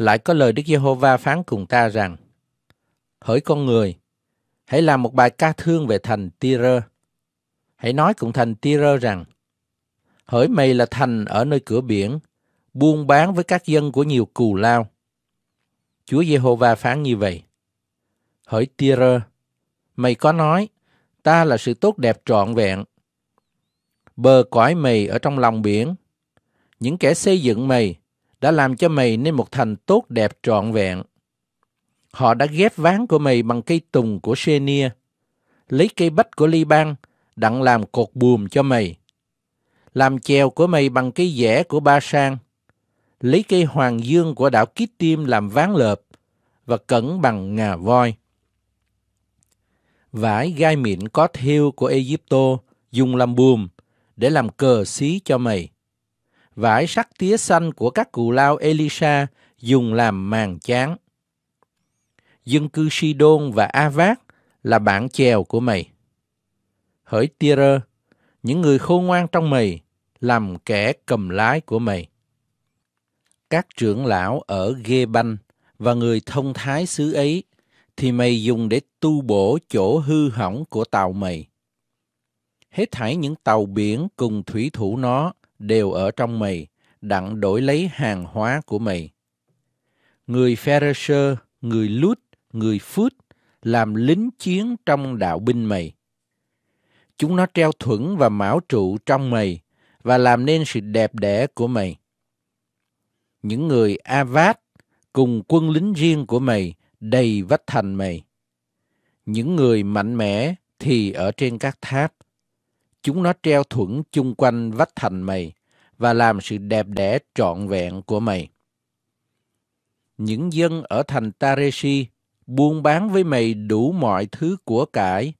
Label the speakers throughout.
Speaker 1: lại có lời Đức Giê-hô-va phán cùng ta rằng, Hỡi con người, hãy làm một bài ca thương về thành Tyre. Hãy nói cùng thành Tyre rằng, Hỡi mày là thành ở nơi cửa biển, buôn bán với các dân của nhiều cù lao. Chúa Giê-hô-va phán như vậy. Hỡi Tyre, mày có nói, ta là sự tốt đẹp trọn vẹn. Bờ cõi mày ở trong lòng biển, những kẻ xây dựng mày đã làm cho mày nên một thành tốt đẹp trọn vẹn. Họ đã ghép ván của mày bằng cây tùng của Senia, lấy cây bách của Liban đặng làm cột buồm cho mày. Làm chèo của mày bằng cây dẻ của Ba Sang, lấy cây hoàng dương của đảo Kít Tim làm ván lợp và cẩn bằng ngà voi. Vải gai mịn có thêu của Egypto dùng làm buồm để làm cờ xí cho mày vải sắc tía xanh của các cù lao Elisa dùng làm màn chán. Dân cư Sidon và Avat là bạn chèo của mày. Hỡi Tira, những người khôn ngoan trong mày làm kẻ cầm lái của mày. Các trưởng lão ở Ghê Banh và người thông thái xứ ấy thì mày dùng để tu bổ chỗ hư hỏng của tàu mày. Hết thảy những tàu biển cùng thủy thủ nó đều ở trong mày, đặng đổi lấy hàng hóa của mày. Người Pharisee, người Lút, người Phút làm lính chiến trong đạo binh mày. Chúng nó treo thuẫn và mão trụ trong mày và làm nên sự đẹp đẽ của mày. Những người Avat cùng quân lính riêng của mày đầy vách thành mày. Những người mạnh mẽ thì ở trên các tháp. Chúng nó treo thuẫn chung quanh vách thành mày và làm sự đẹp đẽ trọn vẹn của mày. Những dân ở thành Tareshi buôn bán với mày đủ mọi thứ của cải,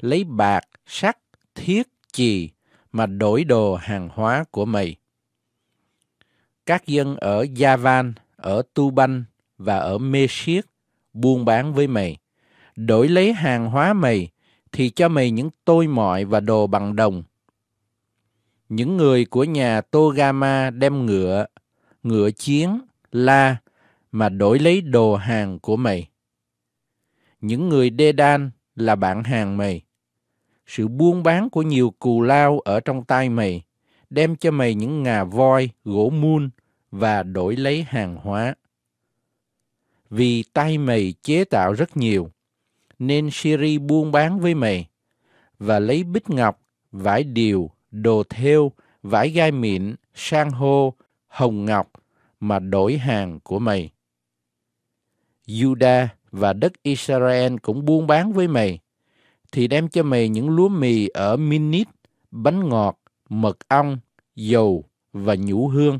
Speaker 1: lấy bạc, sắt, thiết, chì mà đổi đồ hàng hóa của mày. Các dân ở Yavan, ở Tuban và ở Meshiết buôn bán với mày, đổi lấy hàng hóa mày thì cho mày những tôi mọi và đồ bằng đồng những người của nhà Togama đem ngựa, ngựa chiến, la mà đổi lấy đồ hàng của mày. Những người Đê Đan là bạn hàng mày. Sự buôn bán của nhiều cù lao ở trong tay mày đem cho mày những ngà voi, gỗ muôn và đổi lấy hàng hóa. Vì tay mày chế tạo rất nhiều, nên Siri buôn bán với mày và lấy bích ngọc, vải điều đồ thêu, vải gai mịn, sang hô, hồng ngọc mà đổi hàng của mày. Juda và đất Israel cũng buôn bán với mày, thì đem cho mày những lúa mì ở Minit, bánh ngọt, mật ong, dầu và nhũ hương.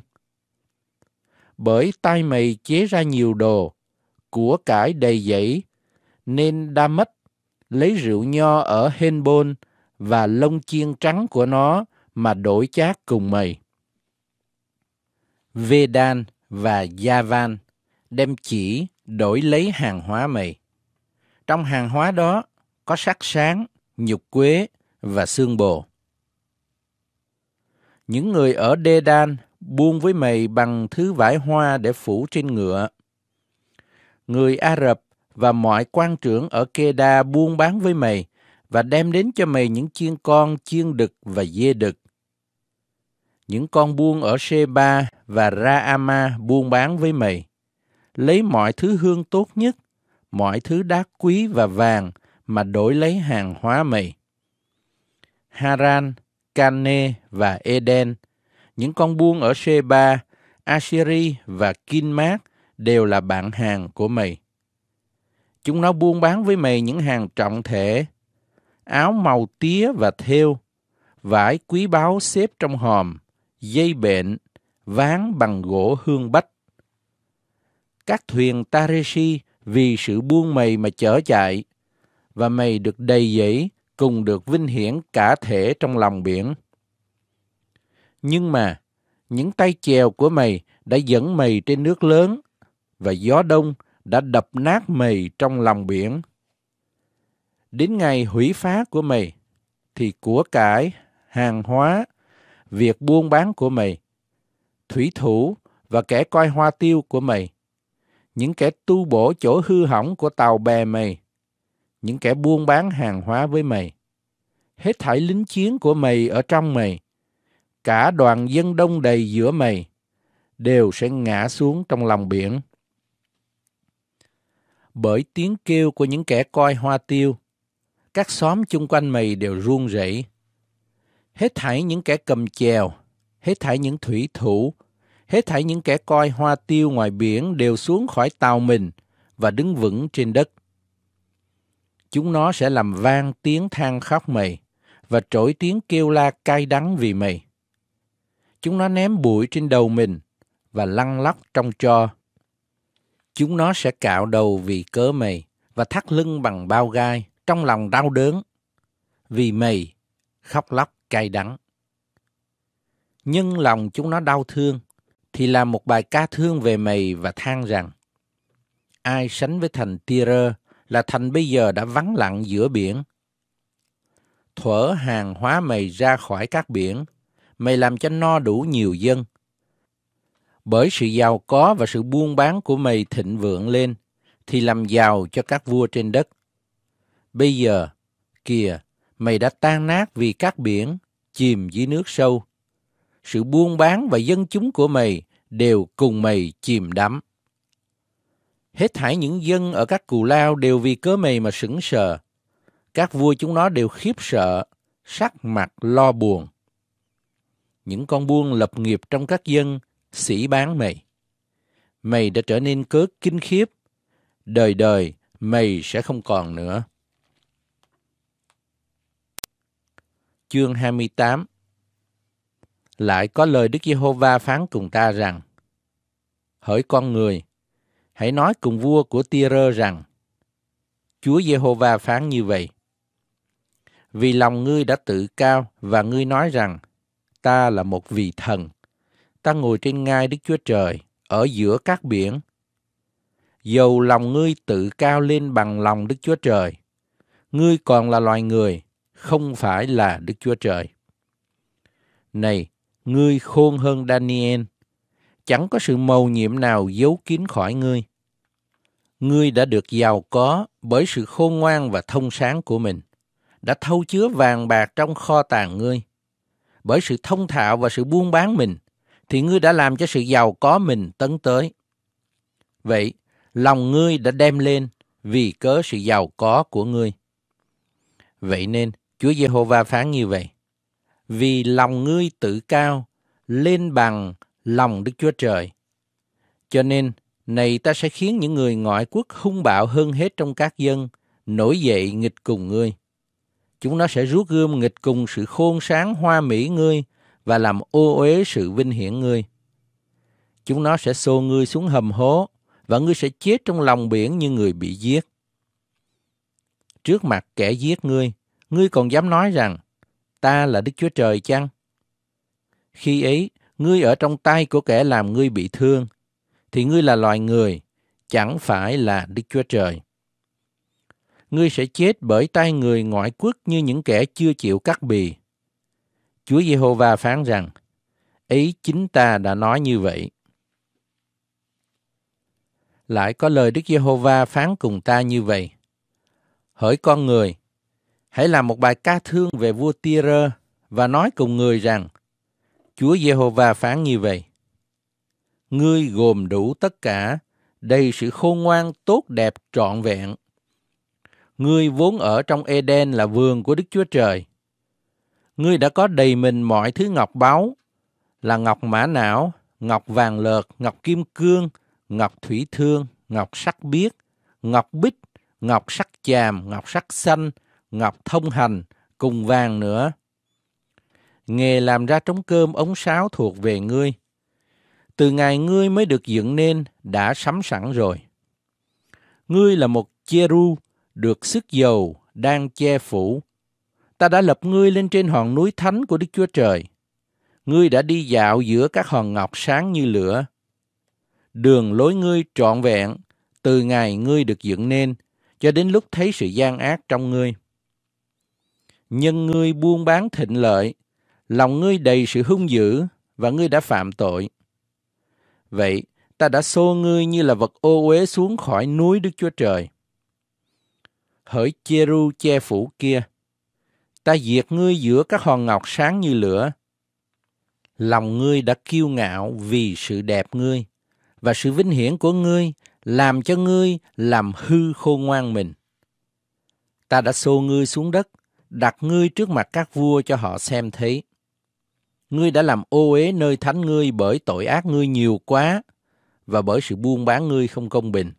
Speaker 1: Bởi tay mày chế ra nhiều đồ, của cải đầy dẫy, nên đa mất lấy rượu nho ở Henbon và lông chiên trắng của nó mà đổi chát cùng mày. Vedan và Javan đem chỉ đổi lấy hàng hóa mày. Trong hàng hóa đó có sắc sáng, nhục quế và xương bồ. Những người ở Đê-đan buông với mày bằng thứ vải hoa để phủ trên ngựa. Người Ả Rập và mọi quan trưởng ở kê buôn bán với mày và đem đến cho mày những chiên con, chiên đực và dê đực. Những con buôn ở Sheba và Raama buôn bán với mày. Lấy mọi thứ hương tốt nhất, mọi thứ đá quý và vàng mà đổi lấy hàng hóa mày. Haran, Kane và Eden, những con buôn ở Sheba, Assyri và Kinmar đều là bạn hàng của mày. Chúng nó buôn bán với mày những hàng trọng thể, áo màu tía và thêu, vải quý báu xếp trong hòm, dây bện ván bằng gỗ hương bách. Các thuyền Tareshi vì sự buông mày mà chở chạy, và mày được đầy dẫy cùng được vinh hiển cả thể trong lòng biển. Nhưng mà, những tay chèo của mày đã dẫn mày trên nước lớn, và gió đông đã đập nát mày trong lòng biển. Đến ngày hủy phá của mày, thì của cải, hàng hóa, việc buôn bán của mày, thủy thủ và kẻ coi hoa tiêu của mày, những kẻ tu bổ chỗ hư hỏng của tàu bè mày, những kẻ buôn bán hàng hóa với mày, hết thảy lính chiến của mày ở trong mày, cả đoàn dân đông đầy giữa mày, đều sẽ ngã xuống trong lòng biển. Bởi tiếng kêu của những kẻ coi hoa tiêu, các xóm chung quanh mày đều run rẩy. Hết thảy những kẻ cầm chèo, hết thảy những thủy thủ, hết thảy những kẻ coi hoa tiêu ngoài biển đều xuống khỏi tàu mình và đứng vững trên đất. Chúng nó sẽ làm vang tiếng than khóc mày và trỗi tiếng kêu la cay đắng vì mày. Chúng nó ném bụi trên đầu mình và lăn lóc trong cho. Chúng nó sẽ cạo đầu vì cớ mày và thắt lưng bằng bao gai trong lòng đau đớn, vì mì, khóc lóc cay đắng. Nhưng lòng chúng nó đau thương, thì là một bài ca thương về mày và than rằng ai sánh với thành Tira là thành bây giờ đã vắng lặng giữa biển. Thuở hàng hóa mày ra khỏi các biển, mày làm cho no đủ nhiều dân. Bởi sự giàu có và sự buôn bán của mày thịnh vượng lên, thì làm giàu cho các vua trên đất. Bây giờ, kìa, mày đã tan nát vì các biển, chìm dưới nước sâu. Sự buôn bán và dân chúng của mày đều cùng mày chìm đắm. Hết thảy những dân ở các cù lao đều vì cớ mày mà sững sờ. Các vua chúng nó đều khiếp sợ, sắc mặt lo buồn. Những con buôn lập nghiệp trong các dân sĩ bán mày. Mày đã trở nên cớ kinh khiếp. Đời đời mày sẽ không còn nữa. chương 28 Lại có lời Đức Giê-hô-va phán cùng ta rằng Hỡi con người, hãy nói cùng vua của Ti-rơ rằng Chúa Giê-hô-va phán như vậy Vì lòng ngươi đã tự cao và ngươi nói rằng Ta là một vị thần Ta ngồi trên ngai Đức Chúa Trời Ở giữa các biển Dầu lòng ngươi tự cao lên bằng lòng Đức Chúa Trời Ngươi còn là loài người không phải là Đức Chúa Trời. Này, ngươi khôn hơn Daniel, chẳng có sự mầu nhiệm nào giấu kín khỏi ngươi. Ngươi đã được giàu có bởi sự khôn ngoan và thông sáng của mình, đã thâu chứa vàng bạc trong kho tàng ngươi. Bởi sự thông thạo và sự buôn bán mình, thì ngươi đã làm cho sự giàu có mình tấn tới. Vậy, lòng ngươi đã đem lên vì cớ sự giàu có của ngươi. Vậy nên, Chúa Giê-hô-va phán như vậy. Vì lòng ngươi tự cao, lên bằng lòng Đức Chúa Trời. Cho nên, này ta sẽ khiến những người ngoại quốc hung bạo hơn hết trong các dân, nổi dậy nghịch cùng ngươi. Chúng nó sẽ rút gươm nghịch cùng sự khôn sáng hoa mỹ ngươi và làm ô uế sự vinh hiển ngươi. Chúng nó sẽ xô ngươi xuống hầm hố và ngươi sẽ chết trong lòng biển như người bị giết. Trước mặt kẻ giết ngươi, ngươi còn dám nói rằng ta là Đức Chúa Trời chăng? Khi ấy, ngươi ở trong tay của kẻ làm ngươi bị thương, thì ngươi là loài người, chẳng phải là Đức Chúa Trời. Ngươi sẽ chết bởi tay người ngoại quốc như những kẻ chưa chịu cắt bì. Chúa Giê-hô-va phán rằng, ấy chính ta đã nói như vậy. Lại có lời Đức Giê-hô-va phán cùng ta như vậy. Hỡi con người, Hãy làm một bài ca thương về vua Tyre và nói cùng người rằng, Chúa Giê-hô-va phán như vậy. Ngươi gồm đủ tất cả, đầy sự khôn ngoan tốt đẹp trọn vẹn. Ngươi vốn ở trong Eden là vườn của Đức Chúa Trời. Ngươi đã có đầy mình mọi thứ ngọc báu, là ngọc mã não, ngọc vàng lợt, ngọc kim cương, ngọc thủy thương, ngọc sắc biếc, ngọc bích, ngọc sắc chàm, ngọc sắc xanh, ngọc thông hành cùng vàng nữa. Nghề làm ra trống cơm ống sáo thuộc về ngươi. Từ ngày ngươi mới được dựng nên đã sắm sẵn rồi. Ngươi là một cheru được sức dầu đang che phủ. Ta đã lập ngươi lên trên hòn núi thánh của Đức Chúa Trời. Ngươi đã đi dạo giữa các hòn ngọc sáng như lửa. Đường lối ngươi trọn vẹn từ ngày ngươi được dựng nên cho đến lúc thấy sự gian ác trong ngươi nhân ngươi buôn bán thịnh lợi, lòng ngươi đầy sự hung dữ và ngươi đã phạm tội. Vậy, ta đã xô ngươi như là vật ô uế xuống khỏi núi Đức Chúa Trời. Hỡi Cheru che phủ kia, ta diệt ngươi giữa các hòn ngọc sáng như lửa. Lòng ngươi đã kiêu ngạo vì sự đẹp ngươi, và sự vinh hiển của ngươi làm cho ngươi làm hư khôn ngoan mình. Ta đã xô ngươi xuống đất, đặt ngươi trước mặt các vua cho họ xem thấy. Ngươi đã làm ô uế nơi thánh ngươi bởi tội ác ngươi nhiều quá và bởi sự buôn bán ngươi không công bình.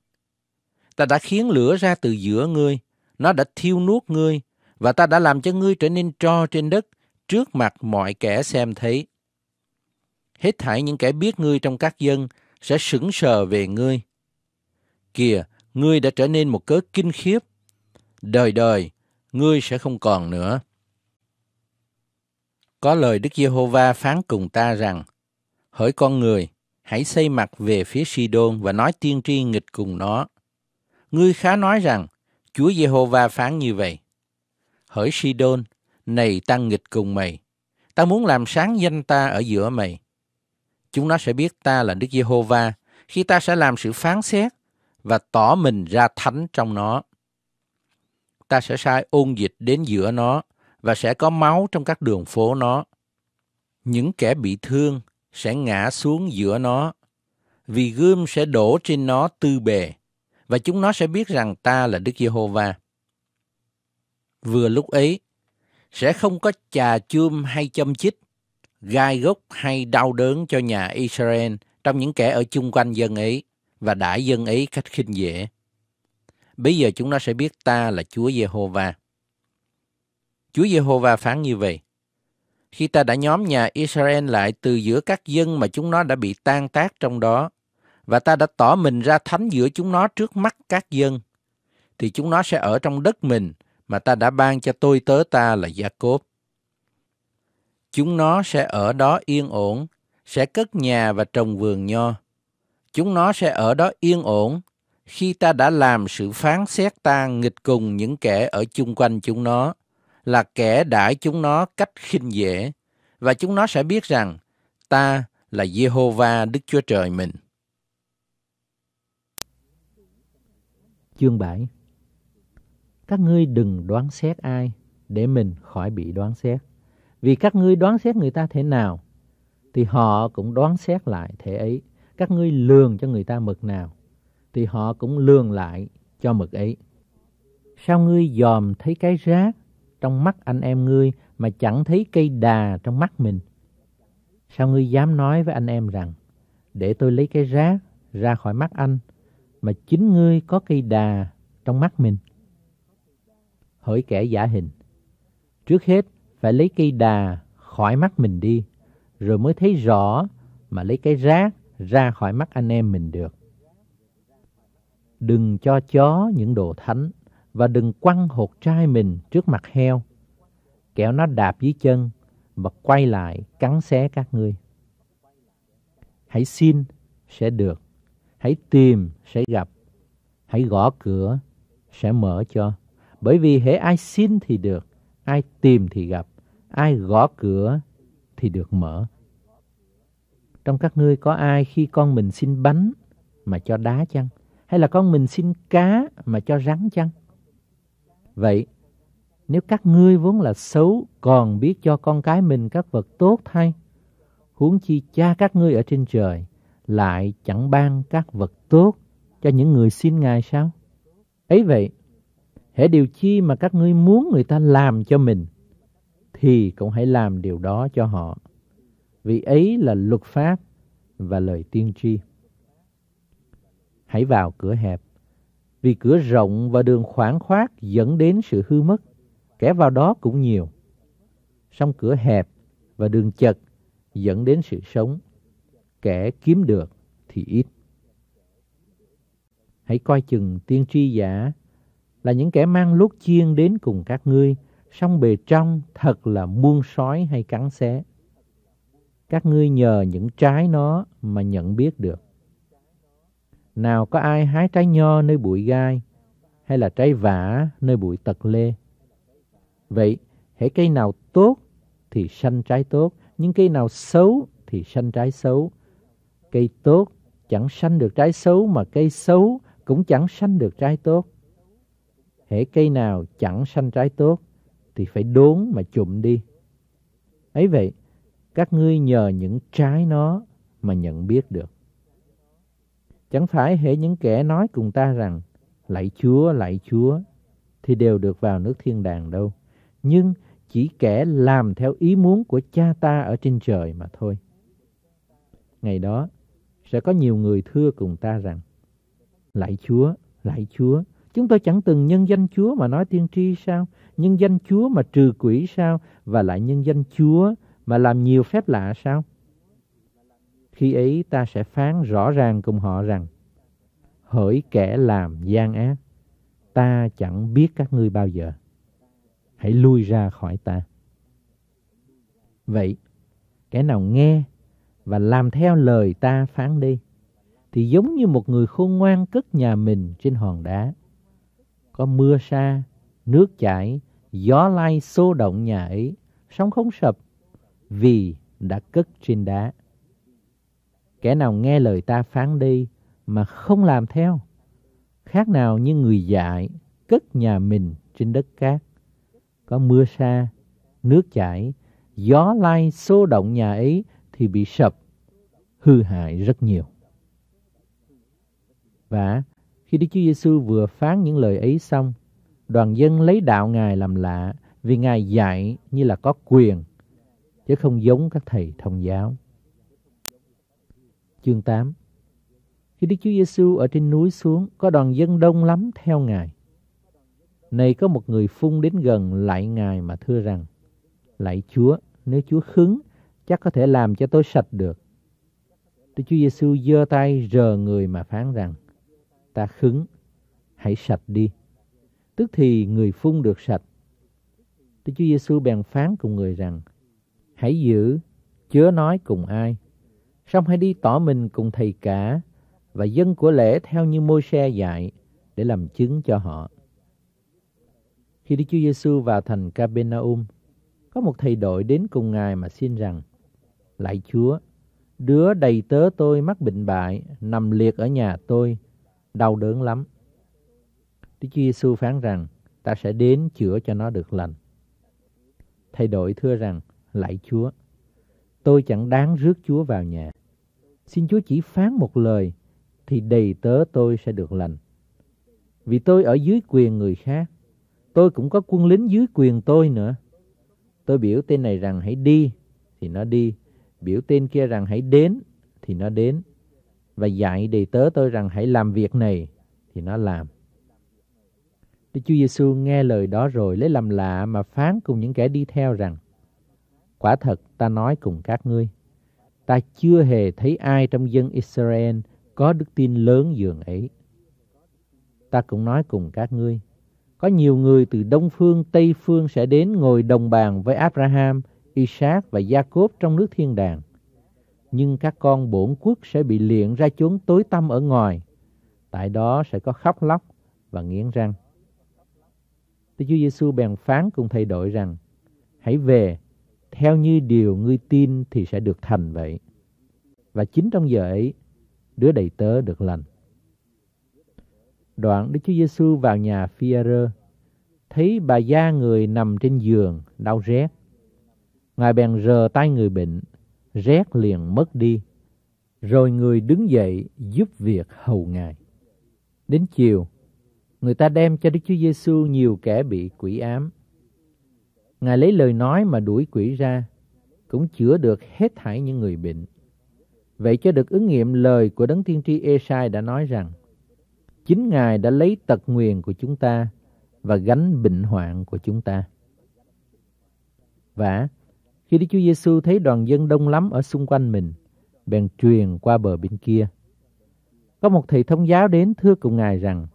Speaker 1: Ta đã khiến lửa ra từ giữa ngươi, nó đã thiêu nuốt ngươi và ta đã làm cho ngươi trở nên tro trên đất trước mặt mọi kẻ xem thấy. Hết thảy những kẻ biết ngươi trong các dân sẽ sững sờ về ngươi. Kìa, ngươi đã trở nên một cớ kinh khiếp. Đời đời, ngươi sẽ không còn nữa. Có lời Đức Giê-hô-va phán cùng ta rằng, hỡi con người, hãy xây mặt về phía Sidon và nói tiên tri nghịch cùng nó. Ngươi khá nói rằng, Chúa Giê-hô-va phán như vậy. Hỡi Sidon, này ta nghịch cùng mày, ta muốn làm sáng danh ta ở giữa mày. Chúng nó sẽ biết ta là Đức Giê-hô-va, khi ta sẽ làm sự phán xét và tỏ mình ra thánh trong nó ta sẽ sai ôn dịch đến giữa nó và sẽ có máu trong các đường phố nó. Những kẻ bị thương sẽ ngã xuống giữa nó, vì gươm sẽ đổ trên nó tư bề, và chúng nó sẽ biết rằng ta là Đức Giê-hô-va. Vừa lúc ấy, sẽ không có chà chum hay châm chích, gai gốc hay đau đớn cho nhà Israel trong những kẻ ở chung quanh dân ấy và đãi dân ấy cách khinh dễ. Bây giờ chúng nó sẽ biết ta là Chúa Giê-hô-va. Chúa Giê-hô-va phán như vậy. Khi ta đã nhóm nhà Israel lại từ giữa các dân mà chúng nó đã bị tan tác trong đó, và ta đã tỏ mình ra thánh giữa chúng nó trước mắt các dân, thì chúng nó sẽ ở trong đất mình mà ta đã ban cho tôi tớ ta là Gia Cốp. Chúng nó sẽ ở đó yên ổn, sẽ cất nhà và trồng vườn nho. Chúng nó sẽ ở đó yên ổn, khi ta đã làm sự phán xét ta nghịch cùng những kẻ ở chung quanh chúng nó, là kẻ đãi chúng nó cách khinh dễ, và chúng nó sẽ biết rằng ta là Jehovah Đức Chúa Trời mình. Chương 7 Các ngươi đừng đoán xét ai để mình khỏi bị đoán xét. Vì các ngươi đoán xét người ta thế nào, thì họ cũng đoán xét lại thế ấy. Các ngươi lường cho người ta mực nào, thì họ cũng lương lại cho mực ấy. Sao ngươi dòm thấy cái rác trong mắt anh em ngươi mà chẳng thấy cây đà trong mắt mình? Sao ngươi dám nói với anh em rằng, để tôi lấy cái rác ra khỏi mắt anh, mà chính ngươi có cây đà trong mắt mình? Hỡi kẻ giả hình, trước hết phải lấy cây đà khỏi mắt mình đi, rồi mới thấy rõ mà lấy cái rác ra khỏi mắt anh em mình được đừng cho chó những đồ thánh và đừng quăng hột trai mình trước mặt heo. Kẻo nó đạp dưới chân và quay lại cắn xé các ngươi. Hãy xin sẽ được, hãy tìm sẽ gặp, hãy gõ cửa sẽ mở cho. Bởi vì hễ ai xin thì được, ai tìm thì gặp, ai gõ cửa thì được mở. Trong các ngươi có ai khi con mình xin bánh mà cho đá chăng? Hay là con mình xin cá mà cho rắn chăng? Vậy, nếu các ngươi vốn là xấu còn biết cho con cái mình các vật tốt thay, huống chi cha các ngươi ở trên trời lại chẳng ban các vật tốt cho những người xin Ngài sao? Ấy vậy, hễ điều chi mà các ngươi muốn người ta làm cho mình, thì cũng hãy làm điều đó cho họ. Vì ấy là luật pháp và lời tiên tri hãy vào cửa hẹp. Vì cửa rộng và đường khoảng khoát dẫn đến sự hư mất, kẻ vào đó cũng nhiều. Song cửa hẹp và đường chật dẫn đến sự sống, kẻ kiếm được thì ít. Hãy coi chừng tiên tri giả là những kẻ mang lốt chiên đến cùng các ngươi, song bề trong thật là muôn sói hay cắn xé. Các ngươi nhờ những trái nó mà nhận biết được. Nào có ai hái trái nho nơi bụi gai, hay là trái vả nơi bụi tật lê. Vậy, hãy cây nào tốt thì sanh trái tốt, những cây nào xấu thì sanh trái xấu. Cây tốt chẳng sanh được trái xấu mà cây xấu cũng chẳng sanh được trái tốt. Hễ cây nào chẳng sanh trái tốt thì phải đốn mà chụm đi. Ấy vậy, các ngươi nhờ những trái nó mà nhận biết được. Chẳng phải hệ những kẻ nói cùng ta rằng, lạy Chúa, lạy Chúa, thì đều được vào nước thiên đàng đâu. Nhưng chỉ kẻ làm theo ý muốn của cha ta ở trên trời mà thôi. Ngày đó, sẽ có nhiều người thưa cùng ta rằng, lạy Chúa, lạy Chúa, chúng tôi chẳng từng nhân danh Chúa mà nói tiên tri sao, nhân danh Chúa mà trừ quỷ sao, và lại nhân danh Chúa mà làm nhiều phép lạ sao? Khi ấy ta sẽ phán rõ ràng cùng họ rằng, hỡi kẻ làm gian ác, ta chẳng biết các ngươi bao giờ. Hãy lui ra khỏi ta. Vậy, kẻ nào nghe và làm theo lời ta phán đi, thì giống như một người khôn ngoan cất nhà mình trên hòn đá. Có mưa sa, nước chảy, gió lay xô động nhà ấy, sóng không sập, vì đã cất trên đá. Kẻ nào nghe lời ta phán đi mà không làm theo, khác nào như người dại cất nhà mình trên đất cát. Có mưa xa, nước chảy, gió lai xô động nhà ấy thì bị sập, hư hại rất nhiều. Và khi Đức Chúa Giêsu vừa phán những lời ấy xong, đoàn dân lấy đạo Ngài làm lạ vì Ngài dạy như là có quyền, chứ không giống các thầy thông giáo chương 8 Khi Đức Chúa Giêsu ở trên núi xuống, có đoàn dân đông lắm theo Ngài. Này có một người phun đến gần lại Ngài mà thưa rằng, Lạy Chúa, nếu Chúa khứng, chắc có thể làm cho tôi sạch được. Đức Chúa Giêsu giơ tay rờ người mà phán rằng, Ta khứng, hãy sạch đi. Tức thì người phun được sạch. Đức Chúa Giêsu bèn phán cùng người rằng, Hãy giữ, chớ nói cùng ai, xong hãy đi tỏ mình cùng thầy cả và dân của lễ theo như môi xe dạy để làm chứng cho họ. Khi Đức Chúa Giêsu vào thành Capernaum, có một thầy đội đến cùng Ngài mà xin rằng, Lạy Chúa, đứa đầy tớ tôi mắc bệnh bại, nằm liệt ở nhà tôi, đau đớn lắm. Đức Chúa Giêsu phán rằng, ta sẽ đến chữa cho nó được lành. Thầy đội thưa rằng, Lạy Chúa, Tôi chẳng đáng rước Chúa vào nhà. Xin Chúa chỉ phán một lời, thì đầy tớ tôi sẽ được lành. Vì tôi ở dưới quyền người khác, tôi cũng có quân lính dưới quyền tôi nữa. Tôi biểu tên này rằng hãy đi, thì nó đi. Biểu tên kia rằng hãy đến, thì nó đến. Và dạy đầy tớ tôi rằng hãy làm việc này, thì nó làm. Đức Chúa Giêsu nghe lời đó rồi lấy làm lạ mà phán cùng những kẻ đi theo rằng Quả thật ta nói cùng các ngươi, ta chưa hề thấy ai trong dân Israel có đức tin lớn dường ấy. Ta cũng nói cùng các ngươi, có nhiều người từ Đông Phương, Tây Phương sẽ đến ngồi đồng bàn với Abraham, Isaac và Jacob trong nước thiên đàng. Nhưng các con bổn quốc sẽ bị liệng ra chốn tối tăm ở ngoài. Tại đó sẽ có khóc lóc và nghiến răng. Đức Chúa Giêsu bèn phán cùng thay đổi rằng, hãy về, theo như điều ngươi tin thì sẽ được thành vậy. Và chính trong giờ ấy, đứa đầy tớ được lành. Đoạn Đức Chúa Giêsu vào nhà phi thấy bà gia người nằm trên giường, đau rét. Ngài bèn rờ tay người bệnh, rét liền mất đi. Rồi người đứng dậy giúp việc hầu Ngài. Đến chiều, người ta đem cho Đức Chúa Giêsu nhiều kẻ bị quỷ ám Ngài lấy lời nói mà đuổi quỷ ra, cũng chữa được hết thảy những người bệnh. Vậy cho được ứng nghiệm lời của Đấng Tiên tri Esai đã nói rằng, chính Ngài đã lấy tật nguyền của chúng ta và gánh bệnh hoạn của chúng ta. Và khi Đức Chúa Giêsu thấy đoàn dân đông lắm ở xung quanh mình, bèn truyền qua bờ bên kia. Có một thầy thông giáo đến thưa cùng Ngài rằng,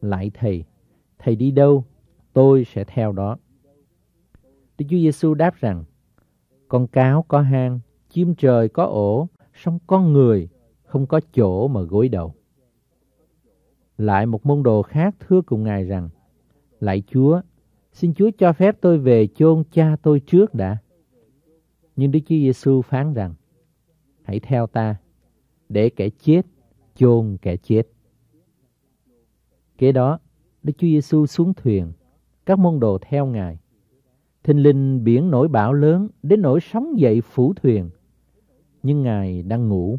Speaker 1: Lại thầy, thầy đi đâu, tôi sẽ theo đó. Đức Chúa Giêsu đáp rằng, con cáo có hang, chim trời có ổ, song con người không có chỗ mà gối đầu. Lại một môn đồ khác thưa cùng Ngài rằng, Lạy Chúa, xin Chúa cho phép tôi về chôn cha tôi trước đã. Nhưng Đức Chúa Giêsu phán rằng, hãy theo ta, để kẻ chết chôn kẻ chết. Kế đó, Đức Chúa Giêsu xuống thuyền, các môn đồ theo Ngài. Thinh linh biển nổi bão lớn đến nỗi sóng dậy phủ thuyền. Nhưng Ngài đang ngủ.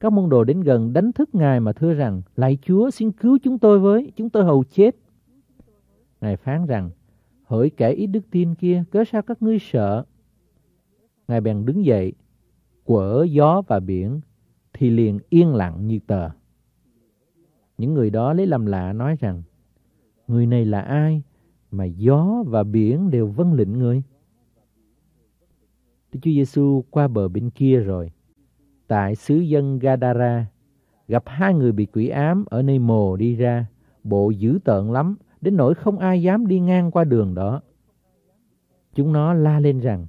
Speaker 1: Các môn đồ đến gần đánh thức Ngài mà thưa rằng, Lạy Chúa xin cứu chúng tôi với, chúng tôi hầu chết. Ngài phán rằng, hỡi kẻ ít đức tin kia, cớ sao các ngươi sợ? Ngài bèn đứng dậy, quở gió và biển, thì liền yên lặng như tờ. Những người đó lấy làm lạ nói rằng, Người này là ai? mà gió và biển đều vâng lệnh người. Đức Chúa Giêsu qua bờ bên kia rồi, tại xứ dân Gadara, gặp hai người bị quỷ ám ở nơi mồ đi ra, bộ dữ tợn lắm, đến nỗi không ai dám đi ngang qua đường đó. Chúng nó la lên rằng,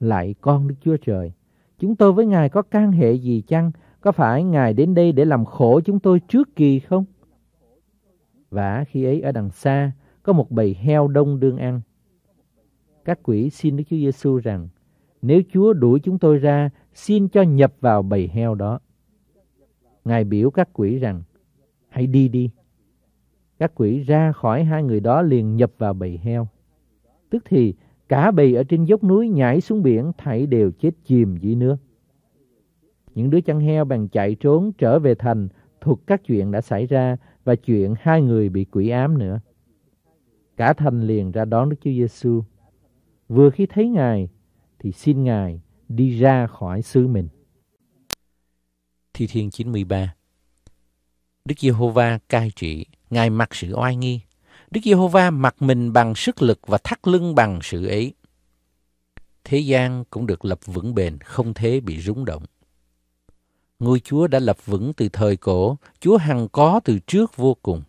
Speaker 1: lại con Đức Chúa Trời, chúng tôi với Ngài có can hệ gì chăng? Có phải Ngài đến đây để làm khổ chúng tôi trước kỳ không? Và khi ấy ở đằng xa, có một bầy heo đông đương ăn. Các quỷ xin Đức Chúa Giêsu rằng, nếu Chúa đuổi chúng tôi ra, xin cho nhập vào bầy heo đó. Ngài biểu các quỷ rằng, hãy đi đi. Các quỷ ra khỏi hai người đó liền nhập vào bầy heo. Tức thì cả bầy ở trên dốc núi nhảy xuống biển thảy đều chết chìm dưới nước. Những đứa chăn heo bằng chạy trốn trở về thành thuộc các chuyện đã xảy ra và chuyện hai người bị quỷ ám nữa. Cả thành liền ra đón Đức Chúa Giêsu. Vừa khi thấy Ngài thì xin Ngài đi ra khỏi xứ mình. Thi Thiên 93 Đức Giê-hô-va cai trị, Ngài mặc sự oai nghi. Đức Giê-hô-va mặc mình bằng sức lực và thắt lưng bằng sự ấy. Thế gian cũng được lập vững bền, không thế bị rúng động. Ngôi Chúa đã lập vững từ thời cổ, Chúa hằng có từ trước vô cùng.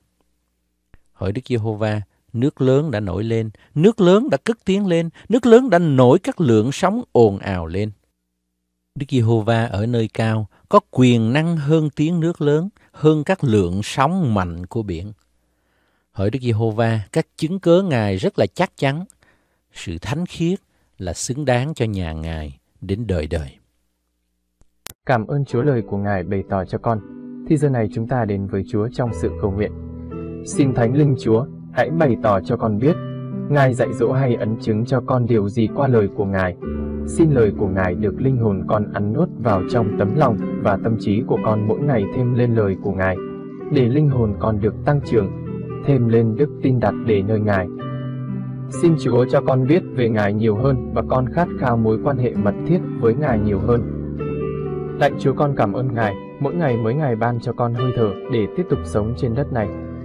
Speaker 1: Hỏi Đức Giê-hô-va, Nước lớn đã nổi lên, nước lớn đã cất tiếng lên, nước lớn đã nổi các lượng sóng ồn ào lên. Đức Giê-hô-va ở nơi cao có quyền năng hơn tiếng nước lớn, hơn các lượng sóng mạnh của biển. Hỡi Đức Giê-hô-va, các chứng cớ Ngài rất là chắc chắn. Sự thánh khiết là xứng đáng cho nhà Ngài đến đời đời.
Speaker 2: Cảm ơn Chúa lời của Ngài bày tỏ cho con. Thì giờ này chúng ta đến với Chúa trong sự cầu nguyện. Xin Thánh Linh Chúa hãy bày tỏ cho con biết, Ngài dạy dỗ hay ấn chứng cho con điều gì qua lời của Ngài. Xin lời của Ngài được linh hồn con ăn nuốt vào trong tấm lòng và tâm trí của con mỗi ngày thêm lên lời của Ngài, để linh hồn con được tăng trưởng, thêm lên đức tin đặt để nơi Ngài. Xin Chúa cho con biết về Ngài nhiều hơn và con khát khao mối quan hệ mật thiết với Ngài nhiều hơn. Lạy Chúa con cảm ơn Ngài, mỗi ngày mới Ngài ban cho con hơi thở để tiếp tục sống trên đất này.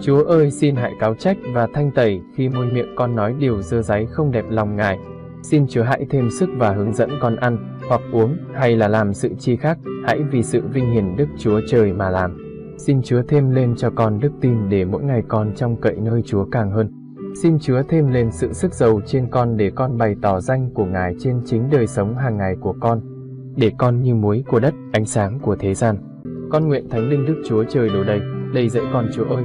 Speaker 2: Chúa ơi xin hãy cáo trách và thanh tẩy khi môi miệng con nói điều dơ giấy không đẹp lòng Ngài. Xin Chúa hãy thêm sức và hướng dẫn con ăn, hoặc uống, hay là làm sự chi khác, hãy vì sự vinh hiển Đức Chúa Trời mà làm. Xin Chúa thêm lên cho con đức tin để mỗi ngày con trong cậy nơi Chúa càng hơn. Xin Chúa thêm lên sự sức giàu trên con để con bày tỏ danh của Ngài trên chính đời sống hàng ngày của con. Để con như muối của đất, ánh sáng của thế gian. Con nguyện Thánh Linh Đức Chúa Trời đổ đầy, đầy dẫy con Chúa ơi,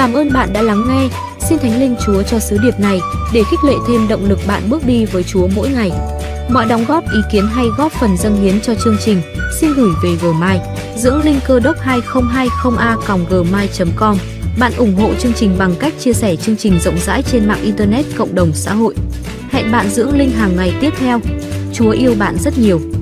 Speaker 2: Cảm ơn bạn đã lắng nghe. Xin Thánh Linh Chúa cho sứ điệp này để khích lệ thêm động lực bạn bước đi với Chúa mỗi ngày. Mọi đóng góp ý kiến hay góp phần dâng hiến cho chương trình, xin gửi về Gmail dưỡng linh cơ đốc 2020a.gmail.com. Bạn ủng hộ chương trình bằng cách chia sẻ chương trình rộng rãi trên mạng Internet cộng đồng xã hội. Hẹn bạn dưỡng linh hàng ngày tiếp theo. Chúa yêu bạn rất nhiều.